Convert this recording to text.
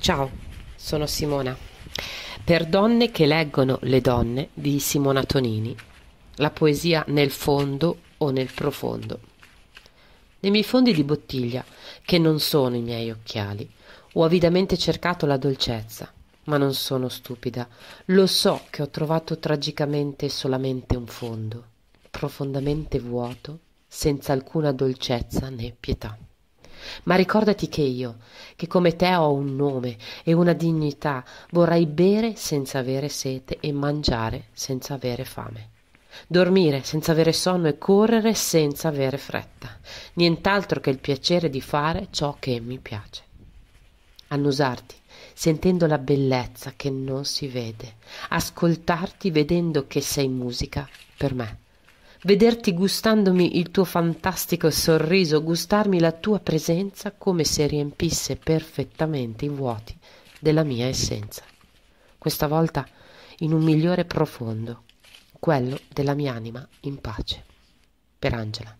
Ciao, sono Simona. Per donne che leggono le donne di Simona Tonini. La poesia nel fondo o nel profondo. Nei miei fondi di bottiglia, che non sono i miei occhiali, ho avidamente cercato la dolcezza, ma non sono stupida. Lo so che ho trovato tragicamente solamente un fondo, profondamente vuoto, senza alcuna dolcezza né pietà ma ricordati che io, che come te ho un nome e una dignità, vorrei bere senza avere sete e mangiare senza avere fame. Dormire senza avere sonno e correre senza avere fretta, nient'altro che il piacere di fare ciò che mi piace. Annusarti, sentendo la bellezza che non si vede, ascoltarti vedendo che sei musica per me vederti gustandomi il tuo fantastico sorriso, gustarmi la tua presenza come se riempisse perfettamente i vuoti della mia essenza. Questa volta in un migliore profondo, quello della mia anima in pace. Per Angela.